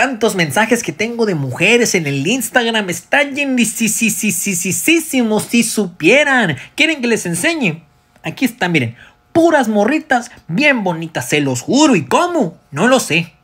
tantos mensajes que tengo de mujeres en el Instagram están llenísimos si supieran. ¿Quieren que les enseñe? Aquí están, miren, puras morritas bien bonitas, se los juro. ¿Y cómo? No lo sé.